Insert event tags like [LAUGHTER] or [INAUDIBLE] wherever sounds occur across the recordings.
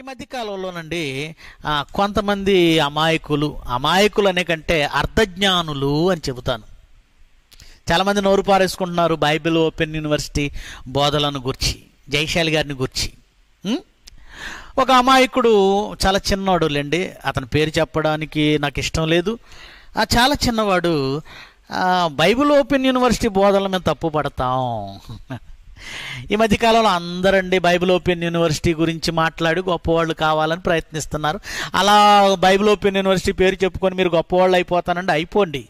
ఈ మధ్య కాలంలోనండి కొంతమంది అమాయకులు అమాయకులు అనే కంటే అర్ధజ్ఞానులు అని చెబుతాను చాలామంది నోరు పారేసుకుంటున్నారు బైబిల్ ఓపెన్ యూనివర్సిటీ బోధలను గుర్చి జైశాలి గారిని గుర్చి ఒక అమాయకుడు చాలా చిన్నవాడు లేండి అతని పేరు చెప్పడానికి నాకు ఇష్టం లేదు ఆ చాలా చిన్నవాడు బైబిల్ ఓపెన్ యూనివర్సిటీ బోధల మేము తప్పు పడతాం ఈ మధ్యకాలంలో అందరండి బైబిల్ ఓపెన్ యూనివర్సిటీ గురించి మాట్లాడి గొప్పవాళ్ళు కావాలని ప్రయత్నిస్తున్నారు అలా బైబిల్ ఓపెన్ యూనివర్సిటీ పేరు చెప్పుకొని మీరు గొప్పవాళ్ళు అయిపోతానండి అయిపోండి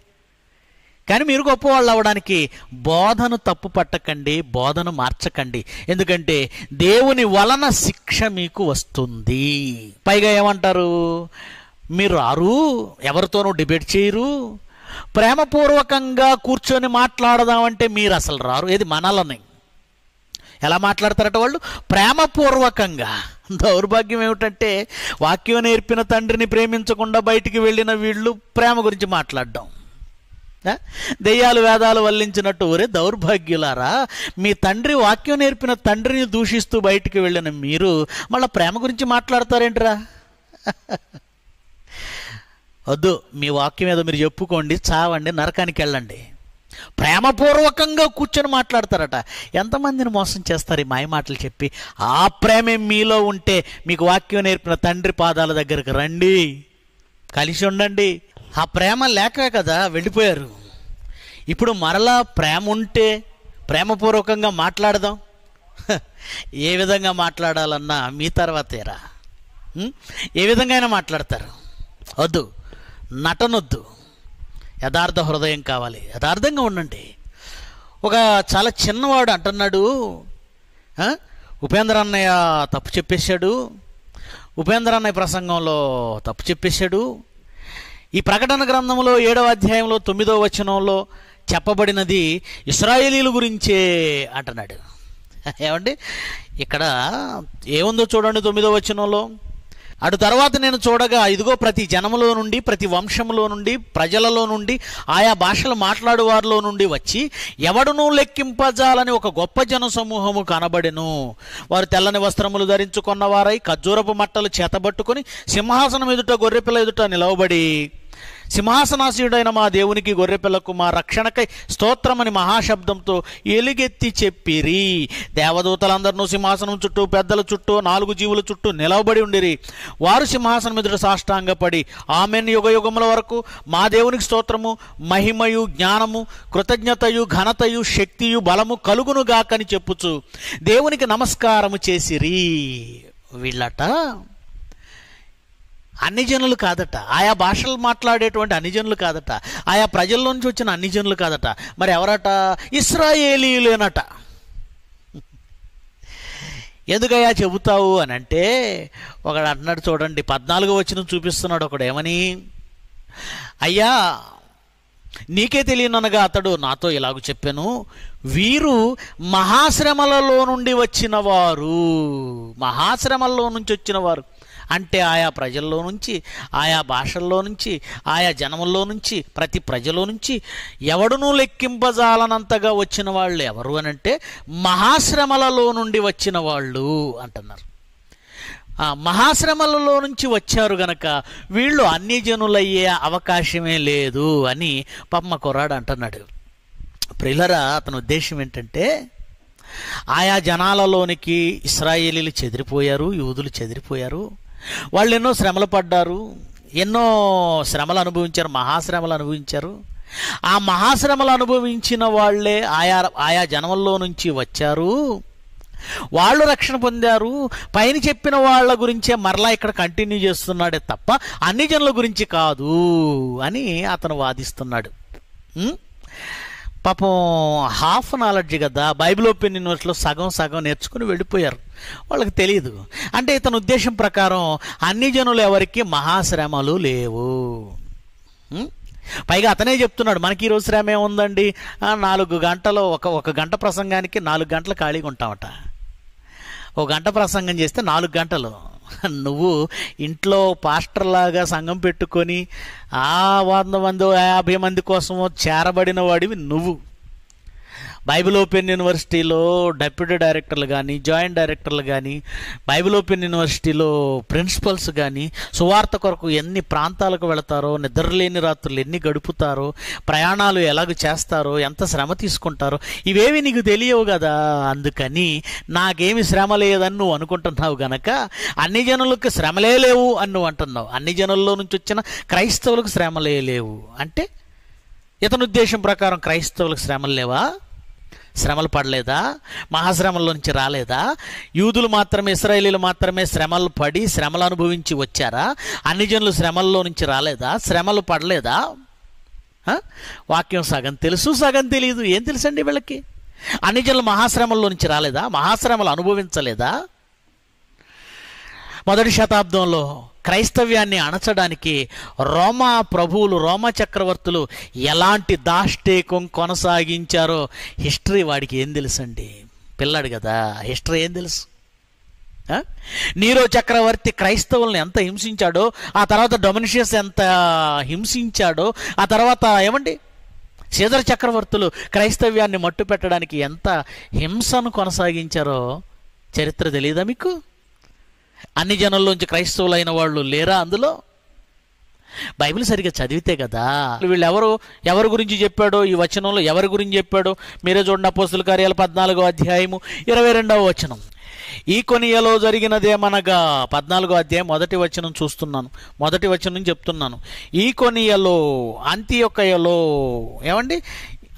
కానీ మీరు గొప్పవాళ్ళు అవ్వడానికి బోధను తప్పు పట్టకండి బోధను మార్చకండి ఎందుకంటే దేవుని వలన శిక్ష మీకు వస్తుంది పైగా ఏమంటారు మీరు రారు ఎవరితోనూ డిబేట్ చేయరు ప్రేమపూర్వకంగా కూర్చొని మాట్లాడదామంటే మీరు అసలు రారు ఏది మనలని ఎలా మాట్లాడతారట వాళ్ళు ప్రేమపూర్వకంగా దౌర్భాగ్యం ఏమిటంటే వాక్యం నేర్పిన తండ్రిని ప్రేమించకుండా బయటికి వెళ్ళిన వీళ్ళు ప్రేమ గురించి మాట్లాడడం దెయ్యాలు వేదాలు వల్లించినట్టు ఊరే దౌర్భాగ్యులారా మీ తండ్రి వాక్యం నేర్పిన తండ్రిని దూషిస్తూ బయటికి వెళ్ళిన మీరు మళ్ళీ ప్రేమ గురించి మాట్లాడతారేంట్రా వద్దు మీ వాక్యం ఏదో మీరు చెప్పుకోండి చావండి నరకానికి వెళ్ళండి ప్రేమపూర్వకంగా కూర్చొని మాట్లాడతారట ఎంతమందిని మోసం చేస్తారు ఈ మాయ మాటలు చెప్పి ఆ ప్రేమే మీలో ఉంటే మీకు వాక్యం నేర్పిన తండ్రి పాదాల దగ్గరికి రండి కలిసి ఉండండి ఆ ప్రేమ లేక కదా వెళ్ళిపోయారు ఇప్పుడు మరలా ప్రేమ ఉంటే ప్రేమపూర్వకంగా మాట్లాడదాం ఏ విధంగా మాట్లాడాలన్నా మీ తర్వాతేరా ఏ విధంగా అయినా మాట్లాడతారు వద్దు నటనొద్దు యథార్థ హృదయం కావాలి యథార్థంగా ఉండండి ఒక చాలా చిన్నవాడు అంటున్నాడు ఉపేంద్ర అన్నయ్య తప్పు చెప్పేశాడు ఉపేంద్ర అన్నయ్య ప్రసంగంలో తప్పు చెప్పేశాడు ఈ ప్రకటన గ్రంథంలో ఏడవ అధ్యాయంలో తొమ్మిదవ వచనంలో చెప్పబడినది ఇస్రాయేలీల గురించే అంటున్నాడు [LAUGHS] ఏమండి ఇక్కడ ఏముందో చూడండి తొమ్మిదో వచనంలో అటు తర్వాత నేను చూడగా ఇదిగో ప్రతి జనములో నుండి ప్రతి వంశములో నుండి ప్రజలలో నుండి ఆయా భాషలు వారిలో నుండి వచ్చి ఎవడునూ లెక్కింపజాలని ఒక గొప్ప జన సమూహము కనబడెను వారు తెల్లని వస్త్రములు ధరించుకున్న వారై ఖర్జూరపు మట్టలు చేతబట్టుకుని సింహాసనం ఎదుట గొర్రెపిల్ల ఎదుట నిలవబడి సింహాసనాసీయుడైన మా దేవునికి గొర్రెపిల్లకు మా రక్షణకై స్తోత్రమని మహాశబ్దంతో ఎలుగెత్తి చెప్పిరి దేవదూతలందరినూ సింహాసనం చుట్టూ పెద్దల చుట్టూ నాలుగు జీవుల చుట్టూ నిలవబడి ఉండిరి వారు సింహాసనం ఎదుట సాష్టాంగపడి ఆమెన్ యుగ యుగముల వరకు మా దేవునికి స్తోత్రము మహిమయు జ్ఞానము కృతజ్ఞతయు ఘనతయు శక్తియు బలము కలుగునుగాకని చెప్పుచు దేవునికి నమస్కారము చేసిరి వీళ్ళట అన్ని జనులు కాదట ఆయా భాషలు మాట్లాడేటువంటి అన్ని జనులు కాదట ఆయా ప్రజల్లో నుంచి వచ్చిన అన్ని జనులు కాదట మరి ఎవరట ఇస్రాయేలీలేనట ఎందుకయ్యా చెబుతావు అని అంటే ఒకడు అంటున్నాడు చూడండి పద్నాలుగు వచ్చిన చూపిస్తున్నాడు ఒకడు ఏమని అయ్యా నీకే తెలియనగా అతడు నాతో ఇలాగ చెప్పాను వీరు మహాశ్రమలలో నుండి వచ్చినవారు మహాశ్రమల్లో నుంచి వచ్చినవారు అంటే ఆయా ప్రజల్లో నుంచి ఆయా భాషల్లో నుంచి ఆయా జనముల్లో నుంచి ప్రతి ప్రజలో నుంచి ఎవడునూ లెక్కింపజాలనంతగా వచ్చిన వాళ్ళు ఎవరు అని అంటే మహాశ్రమలలో నుండి వచ్చిన వాళ్ళు అంటున్నారు మహాశ్రమలలో నుంచి వచ్చారు గనక వీళ్ళు అన్ని జనులయ్యే అవకాశమే లేదు అని పమ్మ కుర్రాడు అంటున్నాడు ప్రిలరా అతని ఉద్దేశం ఏంటంటే ఆయా జనాలలోనికి ఇస్రాయేలీలు చెదిరిపోయారు యూదులు చెదిరిపోయారు వాళ్ళు ఎన్నో శ్రమలు పడ్డారు ఎన్నో శ్రమలు అనుభవించారు మహాశ్రమలు అనుభవించారు ఆ మహాశ్రమలు అనుభవించిన వాళ్ళే ఆయా ఆయా జనంలో నుంచి వచ్చారు వాళ్ళు రక్షణ పొందారు పైన చెప్పిన వాళ్ళ గురించే మరలా ఇక్కడ కంటిన్యూ చేస్తున్నాడే తప్ప అన్ని జనుల గురించి కాదు అని అతను వాదిస్తున్నాడు పాపం హాఫ్ నాలెడ్జ్ కదా బైబిల్ ఓపెన్ యూనివర్సిటీలో సగం సగం నేర్చుకుని వెళ్ళిపోయారు వాళ్ళకి తెలియదు అంటే ఇతని ఉద్దేశం ప్రకారం అన్ని జనులు ఎవరికి మహాశ్రమలు లేవు పైగా అతనే చెప్తున్నాడు మనకి ఈరోజు శ్రమ ఏముందండి నాలుగు గంటలు ఒక ఒక గంట ప్రసంగానికి నాలుగు గంటలు ఖాళీగా ఉంటామట ఒక గంట ప్రసంగం చేస్తే నాలుగు గంటలు [LAUGHS] నువ్వు ఇంట్లో పాస్టర్లాగా సంఘం పెట్టుకొని ఆ వంద మంది యాభై మంది కోసం చేరబడిన వాడివి నువ్వు బైబిల్ ఓపెన్ యూనివర్సిటీలో డెప్యూటీ డైరెక్టర్లు కానీ జాయింట్ డైరెక్టర్లు కానీ బైబిల్ ఓపెన్ యూనివర్సిటీలో ప్రిన్సిపల్స్ కానీ సువార్త కొరకు ఎన్ని ప్రాంతాలకు వెళతారో నిద్రలేని రాత్రులు ఎన్ని గడుపుతారో ప్రయాణాలు ఎలాగ చేస్తారో ఎంత శ్రమ తీసుకుంటారో ఇవేవి నీకు తెలియవు కదా అందుకని నాకేమి శ్రమ లేదని నువ్వు అనుకుంటున్నావు గనక అన్ని జనులకు శ్రమలే లేవు అని నువ్వు అంటున్నావు అన్ని జనుల్లో నుంచి వచ్చిన క్రైస్తవులకు శ్రమలే లేవు అంటే ఇతని ఉద్దేశం ప్రకారం క్రైస్తవులకు శ్రమలు లేవా శ్రమలు పడలేదా నుంచి రాలేదా యూదులు మాత్రమే ఇస్రాయలీలు మాత్రమే శ్రమలు పడి శ్రమలు అనుభవించి వచ్చారా అన్ని జనులు శ్రమల్లో నుంచి రాలేదా శ్రమలు పడలేదా వాక్యం సగం తెలుసు సగం తెలియదు ఏం తెలుసండి వీళ్ళకి అన్ని జనులు మహాశ్రమంలో నుంచి రాలేదా మహాశ్రమలు అనుభవించలేదా మొదటి శతాబ్దంలో క్రైస్తవ్యాన్ని అణచడానికి రోమా ప్రభువులు రోమా చక్రవర్తులు ఎలాంటి దాష్టీకం కొనసాగించారో హిస్టరీ వాడికి ఏం తెలుసు అండి పిల్లాడు కదా హిస్టరీ ఏం తెలుసు నీరో చక్రవర్తి క్రైస్తవులను ఎంత హింసించాడో ఆ తర్వాత డొమినిషియస్ ఎంత హింసించాడో ఆ తర్వాత ఏమండి సీదర చక్రవర్తులు క్రైస్తవ్యాన్ని మట్టు పెట్టడానికి ఎంత హింసను కొనసాగించారో చరిత్ర తెలియదా మీకు అన్ని జనంలోంచి క్రైస్తవులైన వాళ్ళు లేరా అందులో బైబిల్ సరిగ్గా చదివితే కదా వీళ్ళు ఎవరు ఎవరి గురించి చెప్పాడో ఈ వచనంలో ఎవరి గురించి చెప్పాడో మీరే చూడండి అపోస్తుల కార్యాలు పద్నాలుగో అధ్యాయము ఇరవై రెండవ వచనం ఈ కొనియలో జరిగినదేమనగా పద్నాలుగో అధ్యాయం మొదటి వచనం చూస్తున్నాను మొదటి వచనం చెప్తున్నాను ఈ కొనియలో అంత్యొక్కయలో ఏమండి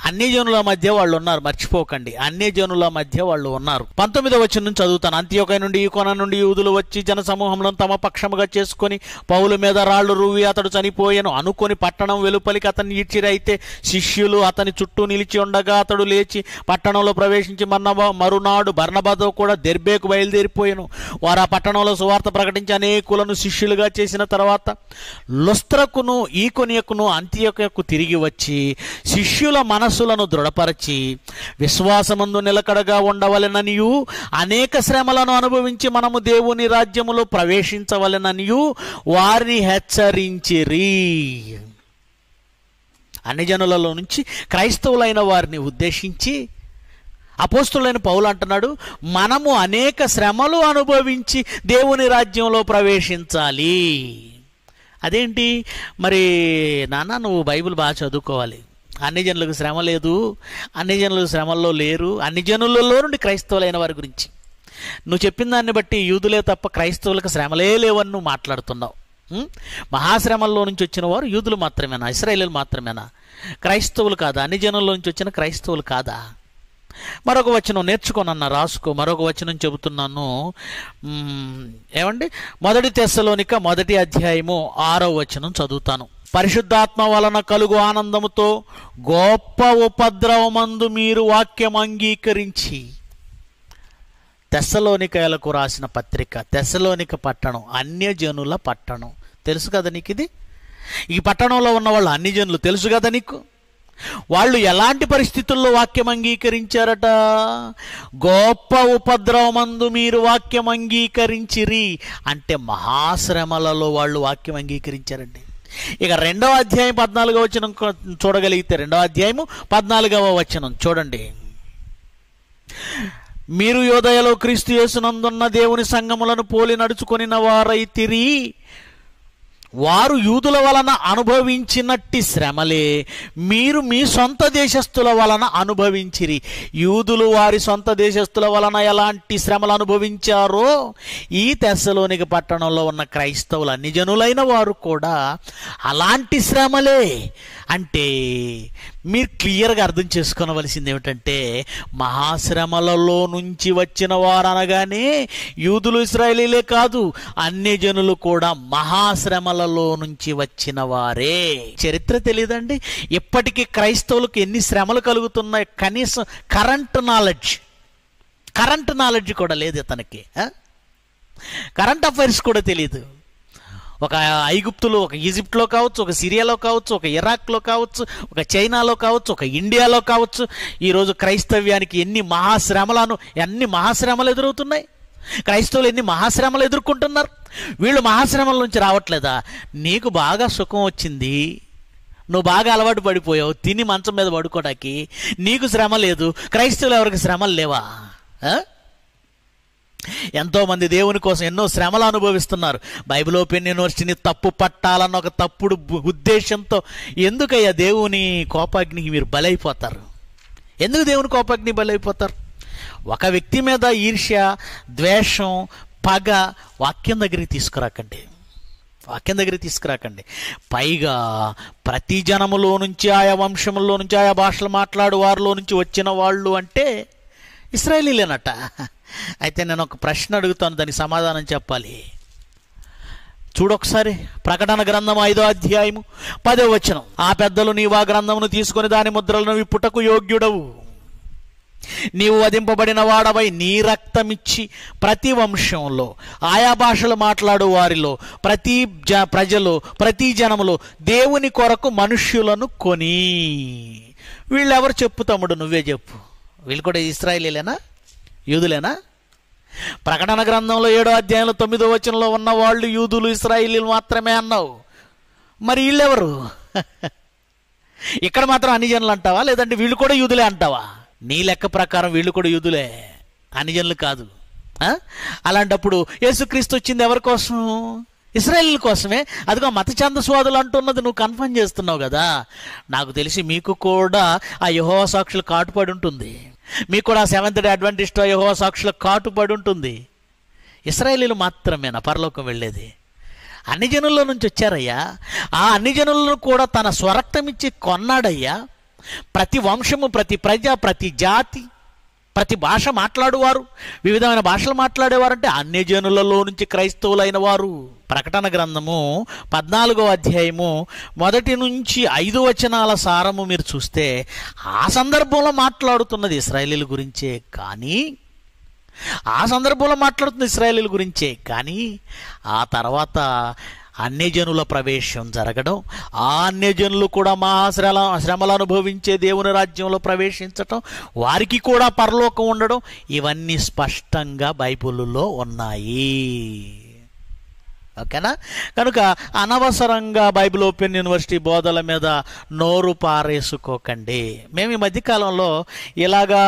అన్ని జనుల మధ్య వాళ్ళు ఉన్నారు మర్చిపోకండి అన్ని జనుల మధ్య వాళ్ళు ఉన్నారు పంతొమ్మిదో వచ్చిన నుంచి చదువుతాను అంత్యోకయ నుండి ఈ కొన నుండి యూదులు వచ్చి జన సమూహంలో తమ పక్షముగా చేసుకుని పౌల మీద రాళ్లు రువి అతడు చనిపోయాను అనుకుని పట్టణం వెలుపలికి అతన్ని ఇచ్చిరైతే శిష్యులు అతని చుట్టూ నిలిచి ఉండగా అతడు లేచి పట్టణంలో ప్రవేశించి మన్నవ మరునాడు బర్ణబాతో కూడా దెర్బేకు బయలుదేరిపోయాను వారు ఆ పట్టణంలో సువార్త ప్రకటించి అనేకులను శిష్యులుగా చేసిన తర్వాత లొస్త్రకును ఈ కొనియకును అంత్యకును తిరిగి వచ్చి శిష్యుల మన మనస్సులను దృఢపరచి విశ్వాసమందు నిలకడగా ఉండవలెననియు అనేక శ్రమలను అనుభవించి మనము దేవుని రాజ్యములో ప్రవేశించవలెననియు వారిని హెచ్చరించిరి అన్ని జనులలో నుంచి క్రైస్తవులైన వారిని ఉద్దేశించి అపోస్తులైన పౌలు అంటున్నాడు మనము అనేక శ్రమలు అనుభవించి దేవుని రాజ్యంలో ప్రవేశించాలి అదేంటి మరి నాన్న నువ్వు బైబిల్ బాగా చదువుకోవాలి అన్ని జనులకు శ్రమ లేదు అన్ని జనులు శ్రమల్లో లేరు అన్ని జనులలో నుండి క్రైస్తవులైన వారి గురించి నువ్వు చెప్పిన దాన్ని బట్టి యూదులే తప్ప క్రైస్తవులకు శ్రమలే లేవని నువ్వు మాట్లాడుతున్నావు మహాశ్రమంలో నుంచి వచ్చిన వారు యూదులు మాత్రమేనా ఇస్రాయలు మాత్రమేనా క్రైస్తవులు కాదా అన్ని జనుల్లో నుంచి వచ్చిన క్రైస్తవులు కాదా మరొక వచనం నేర్చుకోనన్న రాసుకో మరొక వచనం చెబుతున్నాను ఏమండి మొదటి తెస్సలోనిక మొదటి అధ్యాయము ఆరో వచనం చదువుతాను పరిశుద్ధాత్మ వలన కలుగు ఆనందముతో గొప్ప ఉపద్రవమందు మీరు వాక్యం అంగీకరించి తెసలోనికలకు రాసిన పత్రిక తెసలోనిక పట్టణం అన్యజనుల పట్టణం తెలుసు కదా నీకు ఇది ఈ పట్టణంలో ఉన్న వాళ్ళు అన్యజనులు తెలుసు కదా నీకు వాళ్ళు ఎలాంటి పరిస్థితుల్లో వాక్యం అంగీకరించారట గొప్ప ఉపద్రవమందు మీరు వాక్యం అంగీకరించిరి అంటే మహాశ్రమలలో వాళ్ళు వాక్యం అంగీకరించారండి ఇక రెండవ అధ్యాయం పద్నాలుగవ వచనం చూడగలిగితే రెండవ అధ్యాయము పద్నాలుగవ వచనం చూడండి మీరు యోదయలో క్రీస్తు యేసునందున్న దేవుని సంగములను పోలి నడుచుకొనిన వారై తిరిగి వారు యూదుల వలన అనుభవించినట్టి శ్రమలే మీరు మీ సొంత దేశస్తుల వలన అనుభవించిరి యూదులు వారి సొంత దేశస్తుల వలన ఎలాంటి శ్రమలు అనుభవించారో ఈ తెశలోనికి పట్టణంలో ఉన్న క్రైస్తవుల నిజనులైన వారు కూడా అలాంటి శ్రమలే అంటే మీరు క్లియర్గా అర్థం చేసుకోవలసింది ఏమిటంటే మహాశ్రమలలో నుంచి వచ్చిన వారు అనగానే యూదులు ఇస్రాయలీలే కాదు అన్ని జనులు కూడా మహాశ్రమలలో నుంచి వచ్చిన వారే చరిత్ర తెలియదండి ఇప్పటికీ క్రైస్తవులకు ఎన్ని శ్రమలు కలుగుతున్నాయి కనీసం కరెంట్ నాలెడ్జ్ కరెంట్ నాలెడ్జ్ కూడా లేదు అతనికి కరెంట్ అఫైర్స్ కూడా తెలియదు ఒక ఐగుప్తులు ఒక ఈజిప్ట్లో కావచ్చు ఒక సిరియాలో కావచ్చు ఒక ఇరాక్లో కావచ్చు ఒక చైనాలో కావచ్చు ఒక ఇండియాలో కావచ్చు ఈరోజు క్రైస్తవ్యానికి ఎన్ని మహాశ్రమలను ఎన్ని మహాశ్రమలు ఎదురవుతున్నాయి క్రైస్తవులు ఎన్ని మహాశ్రమలు ఎదుర్కొంటున్నారు వీళ్ళు మహాశ్రమల నుంచి రావట్లేదా నీకు బాగా సుఖం వచ్చింది నువ్వు బాగా అలవాటు పడిపోయావు తిని మంచం మీద పడుకోవడానికి నీకు శ్రమ లేదు క్రైస్తవులు ఎవరికి శ్రమలు లేవా ఎంతోమంది దేవుని కోసం ఎన్నో శ్రమలు అనుభవిస్తున్నారు బైబిల్ ఓపెన్ యూనివర్సిటీని తప్పు పట్టాలన్న ఒక తప్పుడు ఉద్దేశంతో ఎందుకయ్యా దేవుని కోపాగ్నికి మీరు బలైపోతారు ఎందుకు దేవుని కోపాగ్ని బలైపోతారు ఒక వ్యక్తి మీద ఈర్ష్య ద్వేషం పగ వాక్యం దగ్గరికి తీసుకురాకండి వాక్యం దగ్గరికి తీసుకురాకండి పైగా ప్రతి జనములో నుంచి ఆయా వంశంలో నుంచి ఆయా భాషలు మాట్లాడు వారిలో నుంచి వచ్చిన వాళ్ళు అంటే ఇస్రాయలీలేనట అయితే నేను ఒక ప్రశ్న అడుగుతాను దానికి సమాధానం చెప్పాలి చూడొకసారి ప్రకటన గ్రంథం ఐదో అధ్యాయము పదో వచనం ఆ పెద్దలు నీవు ఆ గ్రంథమును తీసుకుని దాని ముద్రలను విప్పుటకు యోగ్యుడవు నీవు వధింపబడిన వాడవై నీ రక్తమిచ్చి ప్రతి వంశంలో ఆయా భాషలు మాట్లాడు వారిలో ప్రతి జ ప్రజలు ప్రతి జనములు దేవుని కొరకు మనుష్యులను కొని వీళ్ళెవరు చెప్పు తమ్ముడు నువ్వే చెప్పు వీళ్ళు కూడా ఇస్రాయలీలేనా యూదులేనా ప్రకటన గ్రంథంలో ఏడో అధ్యాయంలో తొమ్మిదో వచనంలో ఉన్న వాళ్ళు యూదులు ఇస్రాయిలీలు మాత్రమే అన్నావు మరి వీళ్ళెవరు ఇక్కడ మాత్రం అనిజనులు అంటావా లేదంటే వీళ్ళు కూడా యూదులే అంటావా నీ లెక్క ప్రకారం వీళ్ళు కూడా యూదులే అనిజనులు కాదు అలాంటప్పుడు యేసుక్రీస్తు వచ్చింది ఎవరి కోసం ఇస్రాయేల్ కోసమే అదిగో మత ఛందస్వాదులు అంటున్నది నువ్వు కన్ఫర్మ్ చేస్తున్నావు కదా నాకు తెలిసి మీకు కూడా ఆ యహోవ సాక్షులు కాటుపడి ఉంటుంది మీకు కూడా సెవెంత్ డే అడ్వెంటిస్ట్ యహో సాక్షులకు కాటుపడి ఉంటుంది మాత్రమే మాత్రమేనా పరలోకం వెళ్ళేది అన్ని జనుల్లో నుంచి వచ్చారయ్యా ఆ అన్ని జనులను కూడా తన స్వరక్తం ఇచ్చి కొన్నాడయ్యా ప్రతి వంశము ప్రతి ప్రజ ప్రతి జాతి ప్రతి భాష మాట్లాడువారు వివిధమైన భాషలు మాట్లాడేవారంటే అన్ని జనులలో నుంచి క్రైస్తవులైన వారు ప్రకటన గ్రంథము పద్నాలుగో అధ్యాయము మొదటి నుంచి ఐదు వచనాల సారము మీరు చూస్తే ఆ సందర్భంలో మాట్లాడుతున్నది ఇస్రాయలీల గురించే కానీ ఆ సందర్భంలో మాట్లాడుతుంది ఇస్రాయలీల గురించే కానీ ఆ తర్వాత అన్యజనుల ప్రవేశం జరగడం ఆ అన్యజనులు కూడా మహాశ్రల శ్రమలు అనుభవించే దేవుని రాజ్యంలో ప్రవేశించటం వారికి కూడా పరలోకం ఉండడం ఇవన్నీ స్పష్టంగా బైబిల్లో ఉన్నాయి ఓకేనా కనుక అనవసరంగా బైబిల్ ఓపెన్ యూనివర్సిటీ బోధల మీద నోరు పారేసుకోకండి మేము ఈ మధ్యకాలంలో ఇలాగా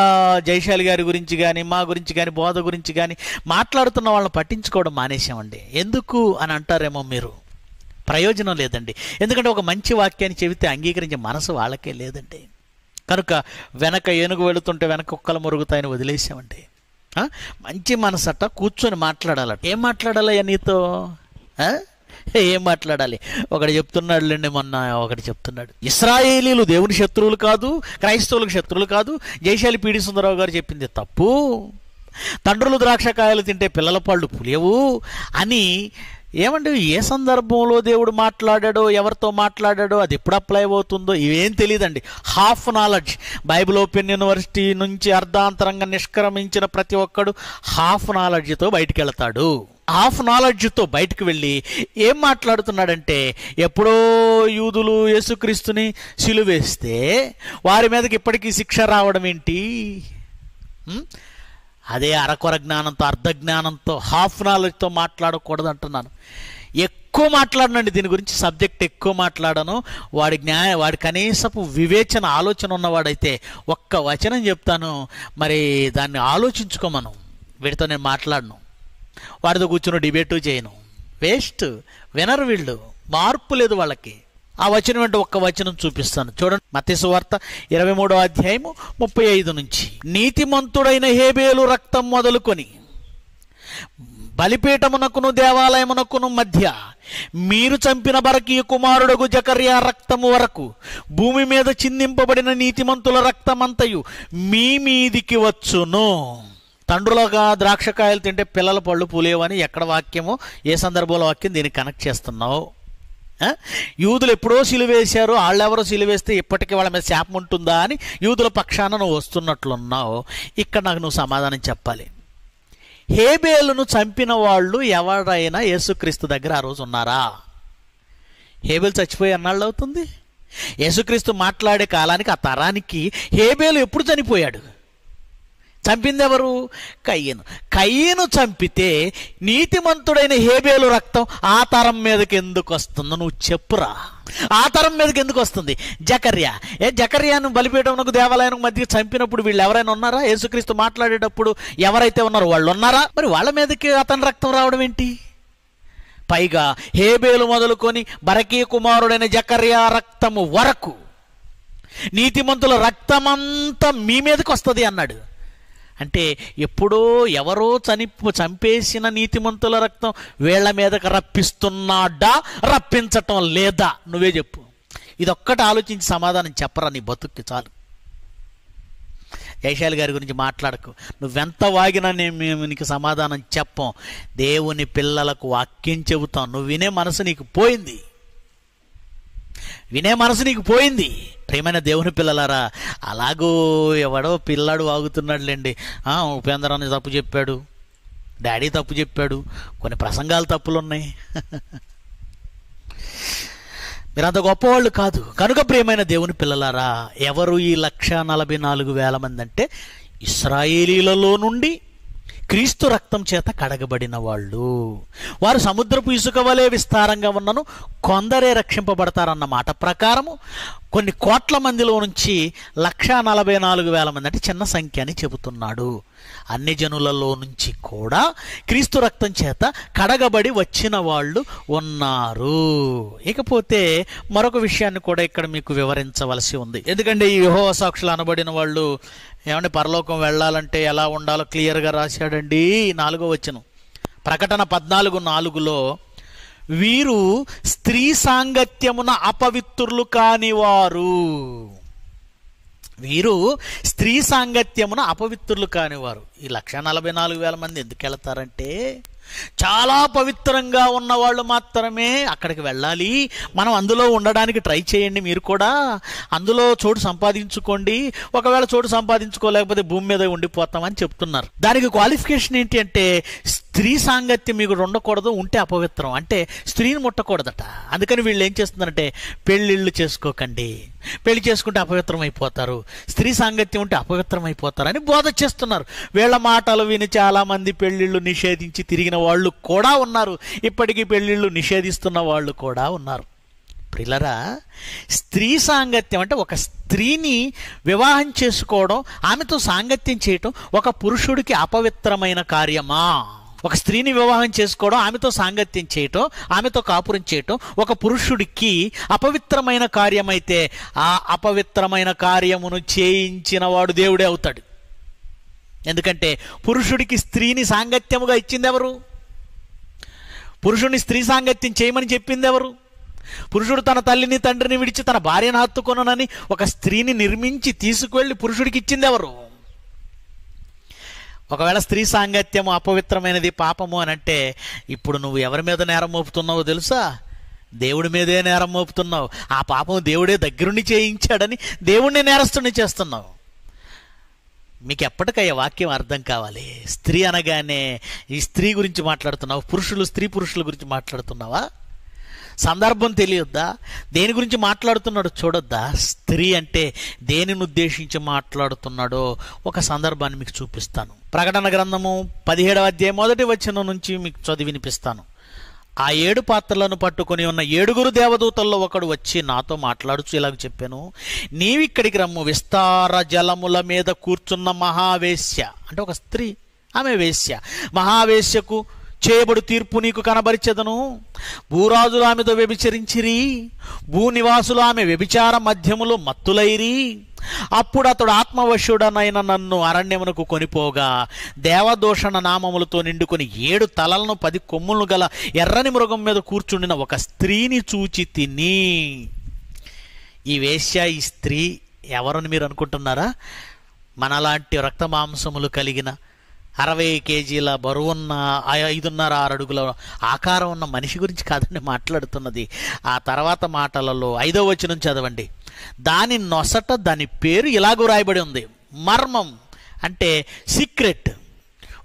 జైశాలి గారి గురించి కానీ మా గురించి కానీ బోధ గురించి కానీ మాట్లాడుతున్న వాళ్ళని పట్టించుకోవడం మానేసామండి ఎందుకు అని అంటారేమో మీరు ప్రయోజనం లేదండి ఎందుకంటే ఒక మంచి వాక్యాన్ని చెబితే అంగీకరించే మనసు వాళ్ళకే లేదండి కనుక వెనక ఏనుగు వెళుతుంటే వెనక కుక్కలు మురుగుతాయని వదిలేసామండి మంచి మనసట కూర్చొని మాట్లాడాలట ఏం మాట్లాడాలయ్యా నీతో ఏం మాట్లాడాలి ఒకడు చెప్తున్నాడు లేండి మొన్న ఒకటి చెప్తున్నాడు ఇస్రాయేలీలు దేవుని శత్రువులు కాదు క్రైస్తవులకు శత్రువులు కాదు జయశాలి పీడి సుందరరావు గారు చెప్పింది తప్పు తండ్రులు ద్రాక్షకాయలు తింటే పిల్లల పాళ్ళు పులియవు అని ఏమండి ఏ సందర్భంలో దేవుడు మాట్లాడాడో ఎవరితో మాట్లాడాడో అది ఎప్పుడు అప్లై అవుతుందో ఇవేం తెలియదండి half knowledge Bible Open University నుంచి అర్ధాంతరంగా నిష్క్రమించిన ప్రతి ఒక్కడు హాఫ్ నాలెడ్జ్తో బయటికి వెళ్తాడు హాఫ్ నాలెడ్జ్తో బయటకు వెళ్ళి ఏం మాట్లాడుతున్నాడంటే ఎప్పుడో యూదులు యేసుక్రీస్తుని సిలువేస్తే వారి మీదకి ఇప్పటికీ శిక్ష రావడం ఏంటి అదే అరకొర జ్ఞానంతో అర్ధ జ్ఞానంతో హాఫ్ నాలెడ్జ్తో మాట్లాడకూడదు అంటున్నాను ఎక్కువ మాట్లాడనండి దీని గురించి సబ్జెక్ట్ ఎక్కువ మాట్లాడను వాడి జ్ఞా వాడి కనీసపు వివేచన ఆలోచన ఉన్నవాడైతే ఒక్క వచనం చెప్తాను మరి దాన్ని ఆలోచించుకోమను వీటితో నేను మాట్లాడను వారితో కూర్చుని డిబేటు చేయను వేస్ట్ వినరు వీళ్ళు మార్పు లేదు వాళ్ళకి ఆ వచనం వెంట ఒక్క వచనం చూపిస్తాను చూడండి వార్త ఇరవై మూడో అధ్యాయము ముప్పై ఐదు నుంచి నీతిమంతుడైన హేబేలు రక్తం మొదలుకొని బలిపీఠమునకును దేవాలయమునకును మధ్య మీరు చంపిన బరకి కుమారుడుగు జకర్యా రక్తము వరకు భూమి మీద చిందింపబడిన నీతిమంతుల రక్తమంతయు మీ మీదికి వచ్చును తండ్రులుగా ద్రాక్షకాయలు తింటే పిల్లల పళ్ళు పూలేవని ఎక్కడ వాక్యము ఏ సందర్భంలో వాక్యం దీన్ని కనెక్ట్ చేస్తున్నావు యూదులు ఎప్పుడో సిలువేశారు వాళ్ళెవరో సిలువేస్తే ఇప్పటికీ వాళ్ళ మీద శాపం ఉంటుందా అని యూదుల పక్షాన నువ్వు వస్తున్నట్లున్నావు ఇక్కడ నాకు నువ్వు సమాధానం చెప్పాలి హేబేలును చంపిన వాళ్ళు ఎవరైనా యేసుక్రీస్తు దగ్గర ఆ రోజు ఉన్నారా హేబేలు చచ్చిపోయి అన్నాళ్ళు అవుతుంది యేసుక్రీస్తు మాట్లాడే కాలానికి ఆ తరానికి హేబేలు ఎప్పుడు చనిపోయాడు చంపింది ఎవరు కయ్యను కయ్యను చంపితే నీతిమంతుడైన హేబేలు రక్తం ఆ తరం మీదకి ఎందుకు వస్తుందో నువ్వు చెప్పురా ఆ తరం మీదకి ఎందుకు వస్తుంది జకర్యా ఏ జకర్యాను బలిపీఠమునకు దేవాలయానికి మధ్య చంపినప్పుడు వీళ్ళు ఎవరైనా ఉన్నారా యేసుక్రీస్తు మాట్లాడేటప్పుడు ఎవరైతే ఉన్నారో వాళ్ళు ఉన్నారా మరి వాళ్ళ మీదకి అతని రక్తం రావడం ఏంటి పైగా హేబేలు మొదలుకొని బరకీ కుమారుడైన జకర్యా రక్తము వరకు నీతిమంతుల రక్తమంతా మీ మీదకి వస్తుంది అన్నాడు అంటే ఎప్పుడో ఎవరో చని చంపేసిన నీతిమంతుల రక్తం వేళ్ల మీదకి రప్పిస్తున్నాడా రప్పించటం లేదా నువ్వే చెప్పు ఇదొక్కటి ఆలోచించి సమాధానం చెప్పరా నీ బతుక్కి చాలు జయశాలి గారి గురించి మాట్లాడకు నువ్వెంత వాగినా నేను మేము నీకు సమాధానం చెప్పం దేవుని పిల్లలకు వాక్యం చెబుతాం నువ్వు వినే మనసు నీకు పోయింది వినే మనసు నీకు పోయింది ప్రేమైన దేవుని పిల్లలారా అలాగో ఎవడో పిల్లాడు వాగుతున్నాడులేండి ఉపేంద్ర అని తప్పు చెప్పాడు డాడీ తప్పు చెప్పాడు కొన్ని ప్రసంగాలు తప్పులున్నాయి [LAUGHS] మీరంత గొప్పవాళ్ళు కాదు కనుక ప్రియమైన దేవుని పిల్లలారా ఎవరు ఈ లక్ష నలభై నాలుగు వేల మంది అంటే ఇస్రాయేలీలలో నుండి క్రీస్తు రక్తం చేత కడగబడిన వాళ్ళు వారు సముద్రపు ఇసుక వలె విస్తారంగా ఉన్నను కొందరే రక్షింపబడతారన్న మాట ప్రకారము కొన్ని కోట్ల మందిలో నుంచి లక్షా నలభై నాలుగు వేల మంది అంటే చిన్న సంఖ్య అని చెబుతున్నాడు అన్ని జనులలో నుంచి కూడా క్రీస్తు రక్తం చేత కడగబడి వచ్చిన వాళ్ళు ఉన్నారు ఇకపోతే మరొక విషయాన్ని కూడా ఇక్కడ మీకు వివరించవలసి ఉంది ఎందుకంటే ఈ యుహో సాక్షులు అనబడిన వాళ్ళు ఏమంటే పరలోకం వెళ్ళాలంటే ఎలా ఉండాలో క్లియర్గా రాశాడండి నాలుగో వచ్చిన ప్రకటన పద్నాలుగు నాలుగులో వీరు స్త్రీ సాంగత్యమున అపవిత్రులు కానివారు వీరు స్త్రీ సాంగత్యమున అపవిత్రులు కానివారు ఈ లక్ష నలభై నాలుగు వేల మంది ఎందుకు వెళతారంటే చాలా పవిత్రంగా ఉన్నవాళ్ళు మాత్రమే అక్కడికి వెళ్ళాలి మనం అందులో ఉండడానికి ట్రై చేయండి మీరు కూడా అందులో చోటు సంపాదించుకోండి ఒకవేళ చోటు సంపాదించుకోలేకపోతే భూమి మీద ఉండిపోతామని చెప్తున్నారు దానికి క్వాలిఫికేషన్ ఏంటి అంటే స్త్రీ సాంగత్యం మీకు ఉండకూడదు ఉంటే అపవిత్రం అంటే స్త్రీని ముట్టకూడదట అందుకని వీళ్ళు ఏం చేస్తున్నారంటే పెళ్ళిళ్ళు చేసుకోకండి పెళ్లి చేసుకుంటే అపవిత్రం అయిపోతారు స్త్రీ సాంగత్యం ఉంటే అపవిత్రం అయిపోతారు అని బోధ చేస్తున్నారు వీళ్ళ మాటలు విని చాలామంది పెళ్ళిళ్ళు నిషేధించి తిరిగిన వాళ్ళు కూడా ఉన్నారు ఇప్పటికీ పెళ్ళిళ్ళు నిషేధిస్తున్న వాళ్ళు కూడా ఉన్నారు ప్రిలరా స్త్రీ సాంగత్యం అంటే ఒక స్త్రీని వివాహం చేసుకోవడం ఆమెతో సాంగత్యం చేయటం ఒక పురుషుడికి అపవిత్రమైన కార్యమా ఒక స్త్రీని వివాహం చేసుకోవడం ఆమెతో సాంగత్యం చేయటం ఆమెతో కాపురం చేయటం ఒక పురుషుడికి అపవిత్రమైన కార్యమైతే ఆ అపవిత్రమైన కార్యమును చేయించిన వాడు దేవుడే అవుతాడు ఎందుకంటే పురుషుడికి స్త్రీని సాంగత్యముగా ఇచ్చింది ఎవరు పురుషుడిని స్త్రీ సాంగత్యం చేయమని చెప్పింది ఎవరు పురుషుడు తన తల్లిని తండ్రిని విడిచి తన భార్యను హత్తుకొనని ఒక స్త్రీని నిర్మించి తీసుకువెళ్ళి పురుషుడికి ఇచ్చింది ఎవరు ఒకవేళ స్త్రీ సాంగత్యము అపవిత్రమైనది పాపము అని అంటే ఇప్పుడు నువ్వు ఎవరి మీద నేరం మోపుతున్నావో తెలుసా దేవుడి మీదే నేరం మోపుతున్నావు ఆ పాపం దేవుడే దగ్గరుండి చేయించాడని దేవుణ్ణి నేరస్తుని చేస్తున్నావు మీకు ఎప్పటికయ్యే వాక్యం అర్థం కావాలి స్త్రీ అనగానే ఈ స్త్రీ గురించి మాట్లాడుతున్నావు పురుషులు స్త్రీ పురుషుల గురించి మాట్లాడుతున్నావా సందర్భం తెలియొద్దా దేని గురించి మాట్లాడుతున్నాడో చూడొద్దా స్త్రీ అంటే దేనిని ఉద్దేశించి మాట్లాడుతున్నాడో ఒక సందర్భాన్ని మీకు చూపిస్తాను ప్రకటన గ్రంథము పదిహేడవ అధ్యాయం మొదటి వచ్చిన నుంచి మీకు చదివి వినిపిస్తాను ఆ ఏడు పాత్రలను పట్టుకొని ఉన్న ఏడుగురు దేవదూతల్లో ఒకడు వచ్చి నాతో మాట్లాడుచు ఇలాగ చెప్పాను నీవిక్కడికి రమ్ము విస్తార జలముల మీద కూర్చున్న మహావేశ్య అంటే ఒక స్త్రీ ఆమె వేశ్య మహావేశ్యకు చేయబడు తీర్పు నీకు కనబరిచెదను భూరాజులు ఆమెతో వ్యభిచరించిరి భూనివాసులు ఆమె వ్యభిచార మధ్యములో మత్తులైరి అప్పుడు అతడు ఆత్మవశుడనైన నన్ను అరణ్యమునకు కొనిపోగా దేవదూషణ నామములతో నిండుకొని ఏడు తలలను పది కొమ్ములను గల ఎర్రని మృగం మీద కూర్చుండిన ఒక స్త్రీని చూచి తిని ఈ వేశ్య ఈ స్త్రీ ఎవరని మీరు అనుకుంటున్నారా మనలాంటి రక్తమాంసములు కలిగిన అరవై కేజీల బరువున్న ఐదున్నర ఆరు అడుగుల ఆకారం ఉన్న మనిషి గురించి కాదండి మాట్లాడుతున్నది ఆ తర్వాత మాటలలో ఐదో వచనం చదవండి దాని నొసట దాని పేరు ఇలాగూ రాయబడి ఉంది మర్మం అంటే సీక్రెట్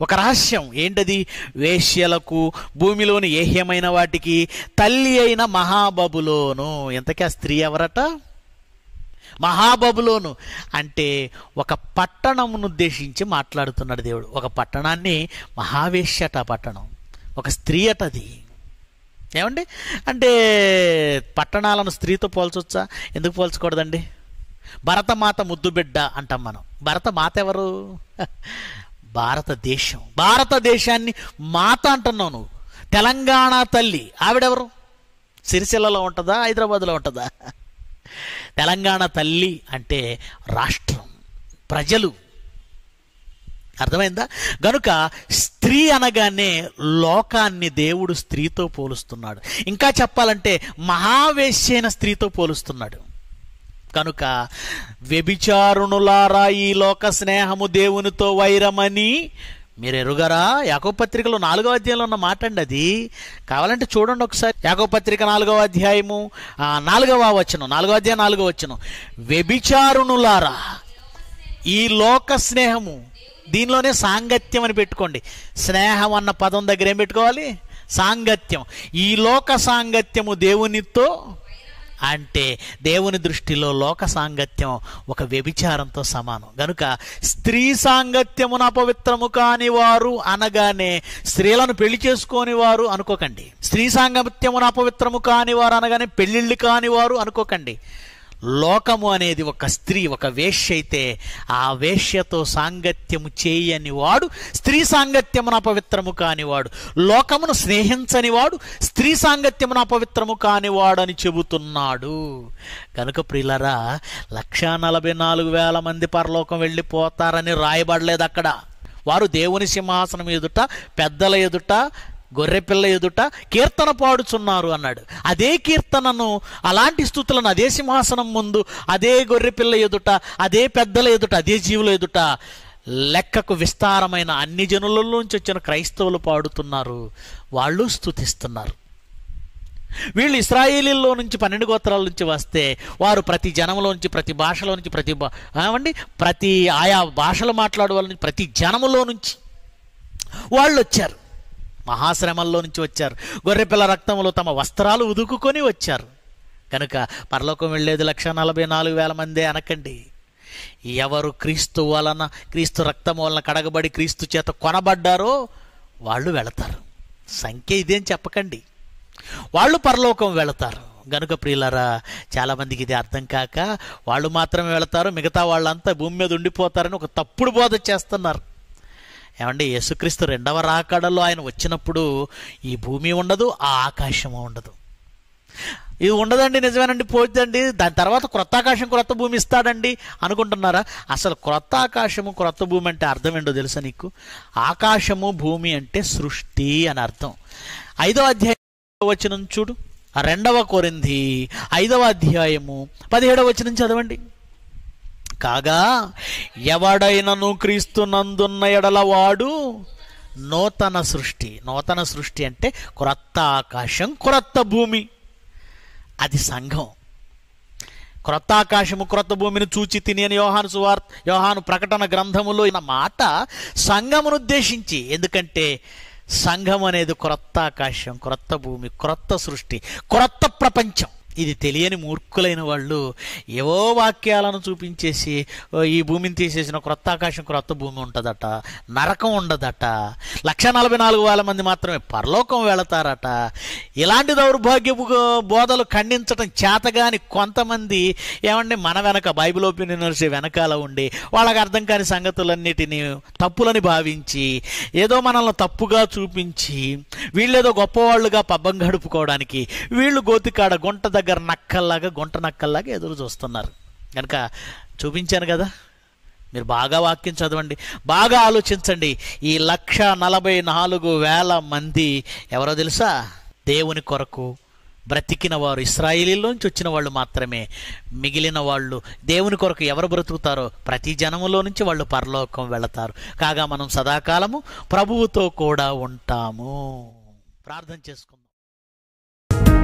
ఒక రహస్యం ఏంటది వేష్యలకు భూమిలోని ఏహ్యమైన వాటికి తల్లి అయిన మహాబబులోను ఎంతకీ ఆ స్త్రీ ఎవరట మహాబబులోను అంటే ఒక పట్టణమును ఉద్దేశించి మాట్లాడుతున్నాడు దేవుడు ఒక పట్టణాన్ని మహావేశ్యట పట్టణం ఒక స్త్రీ అటది ఏమండి అంటే పట్టణాలను స్త్రీతో పోల్చొచ్చా ఎందుకు పోల్చకూడదండి భరతమాత ముద్దు బిడ్డ అంటాం మనం భరతమాత ఎవరు భారతదేశం భారతదేశాన్ని మాత అంటున్నావు నువ్వు తెలంగాణ తల్లి ఆవిడెవరు సిరిసిల్లలో ఉంటుందా హైదరాబాద్లో ఉంటుందా తెలంగాణ తల్లి అంటే రాష్ట్రం ప్రజలు అర్థమైందా గనుక స్త్రీ అనగానే లోకాన్ని దేవుడు స్త్రీతో పోలుస్తున్నాడు ఇంకా చెప్పాలంటే మహావేశ్యైన స్త్రీతో పోలుస్తున్నాడు కనుక వ్యభిచారుణులారా ఈ లోక స్నేహము దేవునితో వైరమని మీరు ఎరుగరా యాకో పత్రికలో నాలుగో అధ్యాయంలో ఉన్న మాట అండి అది కావాలంటే చూడండి ఒకసారి యాకో పత్రిక నాలుగవ అధ్యాయము నాలుగవ వచ్చను నాలుగో అధ్యాయం నాలుగవ వచ్చనం వ్యభిచారుణులారా ఈ లోక స్నేహము దీనిలోనే సాంగత్యం అని పెట్టుకోండి స్నేహం అన్న పదం దగ్గర ఏం పెట్టుకోవాలి సాంగత్యం ఈ లోక సాంగత్యము దేవునితో అంటే దేవుని దృష్టిలో లోక సాంగత్యం ఒక వ్యభిచారంతో సమానం గనుక స్త్రీ సాంగత్యమున అపవిత్రము కాని వారు అనగానే స్త్రీలను పెళ్లి చేసుకోని వారు అనుకోకండి స్త్రీ సాంగత్యమున అపవిత్రము కాని వారు అనగానే పెళ్ళిళ్ళు కాని వారు అనుకోకండి లోకము అనేది ఒక స్త్రీ ఒక వేష్య అయితే ఆ వేష్యతో సాంగత్యము చేయని వాడు స్త్రీ సాంగత్యమున పవిత్రము కానివాడు లోకమును స్నేహించని వాడు స్త్రీ సాంగత్యమున పవిత్రము కానివాడు అని చెబుతున్నాడు కనుక ప్రిలరా లక్షా నలభై నాలుగు వేల మంది పరలోకం వెళ్ళిపోతారని రాయబడలేదు అక్కడ వారు దేవుని సింహాసనం ఎదుట పెద్దల ఎదుట గొర్రెపిల్ల ఎదుట కీర్తన పాడుచున్నారు అన్నాడు అదే కీర్తనను అలాంటి స్థుతులను అదే సింహాసనం ముందు అదే గొర్రెపిల్ల ఎదుట అదే పెద్దల ఎదుట అదే జీవుల ఎదుట లెక్కకు విస్తారమైన అన్ని జనులలోంచి వచ్చిన క్రైస్తవులు పాడుతున్నారు వాళ్ళు స్థుతిస్తున్నారు వీళ్ళు ఇస్రాయేలీల్లో నుంచి పన్నెండు గోత్రాల నుంచి వస్తే వారు ప్రతి జనంలో నుంచి ప్రతి భాషలో నుంచి ప్రతి ఏమండి ప్రతి ఆయా భాషలు మాట్లాడే వాళ్ళ నుంచి ప్రతి జనములో నుంచి వాళ్ళు వచ్చారు మహాశ్రమంలో నుంచి వచ్చారు గొర్రెపిల్ల రక్తంలో తమ వస్త్రాలు ఉదుకుకొని వచ్చారు కనుక పరలోకం వెళ్ళేది లక్ష నలభై నాలుగు వేల మందే అనకండి ఎవరు క్రీస్తు వలన క్రీస్తు రక్తం వలన కడగబడి క్రీస్తు చేత కొనబడ్డారో వాళ్ళు వెళతారు సంఖ్య ఇదేం చెప్పకండి వాళ్ళు పరలోకం వెళతారు గనుక ప్రియులరా చాలామందికి ఇది అర్థం కాక వాళ్ళు మాత్రమే వెళతారు మిగతా వాళ్ళంతా భూమి మీద ఉండిపోతారని ఒక తప్పుడు బోధ చేస్తున్నారు ఏమంటే యేసుక్రీస్తు రెండవ రాకడలో ఆయన వచ్చినప్పుడు ఈ భూమి ఉండదు ఆ ఆకాశము ఉండదు ఇది ఉండదండి నిజమేనండి పోతుందండి దాని తర్వాత క్రొత్త ఆకాశం క్రొత్త భూమి ఇస్తాడండి అనుకుంటున్నారా అసలు క్రొత్త ఆకాశము క్రొత్త భూమి అంటే అర్థం ఏంటో తెలుసా నీకు ఆకాశము భూమి అంటే సృష్టి అని అర్థం ఐదవ అధ్యాయం వచ్చిన చూడు రెండవ కొరింది ఐదవ అధ్యాయము పదిహేడవ వచ్చిన చదవండి కాగా ఎవడైనను నందున్న ఎడలవాడు నూతన సృష్టి నూతన సృష్టి అంటే క్రొత్త ఆకాశం క్రొత్త భూమి అది సంఘం క్రొత్త ఆకాశము క్రొత్త భూమిని చూచి తినేని యోహాను సువార్త యోహాను ప్రకటన గ్రంథములో ఇన్న మాట సంఘమును ఉద్దేశించి ఎందుకంటే సంఘం అనేది క్రొత్త ఆకాశం క్రొత్త భూమి క్రొత్త సృష్టి క్రొత్త ప్రపంచం ఇది తెలియని మూర్ఖులైన వాళ్ళు ఏవో వాక్యాలను చూపించేసి ఈ భూమిని తీసేసిన క్రొత్త ఆకాశం క్రొత్త భూమి ఉంటుందట నరకం ఉండదట లక్ష నలభై నాలుగు వేల మంది మాత్రమే పరలోకం వెళతారట ఇలాంటి దౌర్భాగ్యపు బోధలు ఖండించటం చేతగాని కొంతమంది ఏమండి మన వెనక బైబిల్ ఓపెన్ వెనకాల ఉండి వాళ్ళకి అర్థం కాని సంగతులన్నిటినీ తప్పులని భావించి ఏదో మనల్ని తప్పుగా చూపించి వీళ్ళేదో గొప్పవాళ్ళుగా పబ్బం గడుపుకోవడానికి వీళ్ళు గోతికాడ గుంట దగ్గర నక్కల్లాగా గుంట నక్కల్లాగా ఎదురు చూస్తున్నారు కనుక చూపించాను కదా మీరు బాగా వాక్యం చదవండి బాగా ఆలోచించండి ఈ లక్ష నలభై నాలుగు వేల మంది ఎవరో తెలుసా దేవుని కొరకు బ్రతికిన వారు ఇస్రాయిలీలోంచి వచ్చిన వాళ్ళు మాత్రమే మిగిలిన వాళ్ళు దేవుని కొరకు ఎవరు బ్రతుకుతారో ప్రతి జనములో నుంచి వాళ్ళు పరలోకం వెళతారు కాగా మనం సదాకాలము ప్రభువుతో కూడా ఉంటాము ప్రార్థన చేసుకుందాం